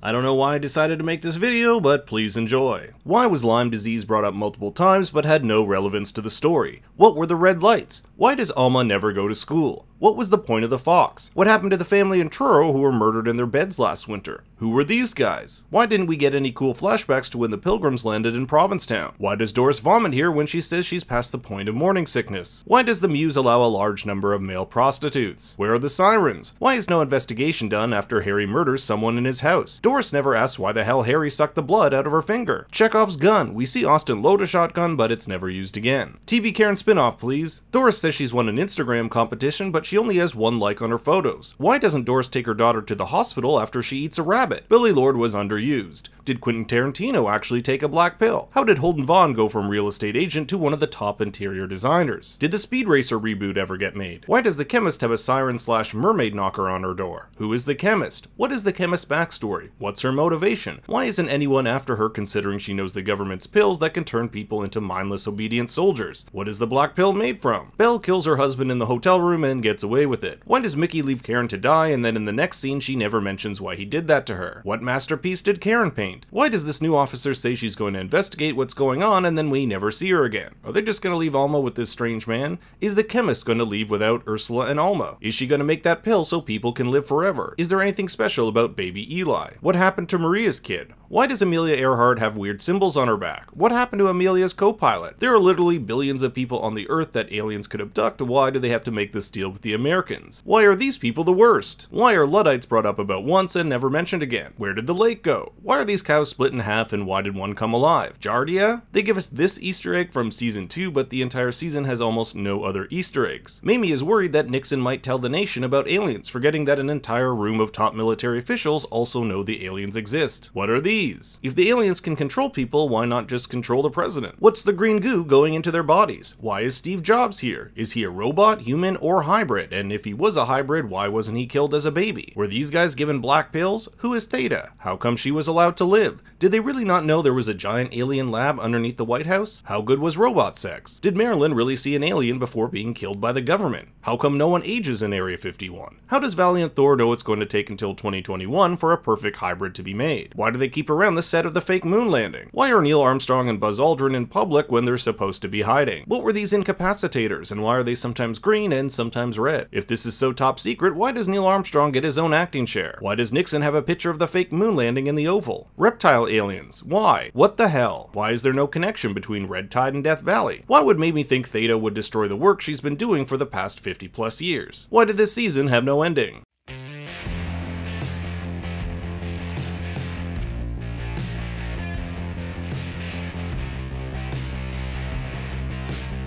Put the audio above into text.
I don't know why I decided to make this video, but please enjoy. Why was Lyme disease brought up multiple times but had no relevance to the story? What were the red lights? Why does Alma never go to school? What was the point of the fox? What happened to the family in Truro who were murdered in their beds last winter? Who were these guys? Why didn't we get any cool flashbacks to when the pilgrims landed in Provincetown? Why does Doris vomit here when she says she's past the point of morning sickness? Why does the Muse allow a large number of male prostitutes? Where are the sirens? Why is no investigation done after Harry murders someone in his house? Doris never asks why the hell Harry sucked the blood out of her finger. Chekhov's gun. We see Austin load a shotgun, but it's never used again. TV Karen spinoff, please. Doris says she's won an Instagram competition, but she only has one like on her photos. Why doesn't Doris take her daughter to the hospital after she eats a rabbit? Billy Lord was underused. Did Quentin Tarantino actually take a black pill? How did Holden Vaughn go from real estate agent to one of the top interior designers? Did the Speed Racer reboot ever get made? Why does the chemist have a siren slash mermaid knocker on her door? Who is the chemist? What is the chemist's backstory? What's her motivation? Why isn't anyone after her considering she knows the government's pills that can turn people into mindless obedient soldiers? What is the black pill made from? Belle kills her husband in the hotel room and gets gets away with it. When does Mickey leave Karen to die and then in the next scene she never mentions why he did that to her? What masterpiece did Karen paint? Why does this new officer say she's going to investigate what's going on and then we never see her again? Are they just going to leave Alma with this strange man? Is the chemist going to leave without Ursula and Alma? Is she going to make that pill so people can live forever? Is there anything special about baby Eli? What happened to Maria's kid? Why does Amelia Earhart have weird symbols on her back? What happened to Amelia's co-pilot? There are literally billions of people on the Earth that aliens could abduct, why do they have to make this deal with the Americans? Why are these people the worst? Why are Luddites brought up about once and never mentioned again? Where did the lake go? Why are these cows split in half and why did one come alive? Jardia? They give us this Easter egg from season 2, but the entire season has almost no other Easter eggs. Mamie is worried that Nixon might tell the nation about aliens, forgetting that an entire room of top military officials also know the aliens exist. What are these? disease. If the aliens can control people, why not just control the president? What's the green goo going into their bodies? Why is Steve Jobs here? Is he a robot, human, or hybrid? And if he was a hybrid, why wasn't he killed as a baby? Were these guys given black pills? Who is Theta? How come she was allowed to live? Did they really not know there was a giant alien lab underneath the White House? How good was robot sex? Did Marilyn really see an alien before being killed by the government? How come no one ages in Area 51? How does Valiant Thor know it's going to take until 2021 for a perfect hybrid to be made? Why do they keep around the set of the fake moon landing? Why are Neil Armstrong and Buzz Aldrin in public when they're supposed to be hiding? What were these incapacitators, and why are they sometimes green and sometimes red? If this is so top secret, why does Neil Armstrong get his own acting chair? Why does Nixon have a picture of the fake moon landing in the Oval? Reptile aliens, why? What the hell? Why is there no connection between Red Tide and Death Valley? What would make me think Theta would destroy the work she's been doing for the past 50 plus years? Why did this season have no ending? Bye.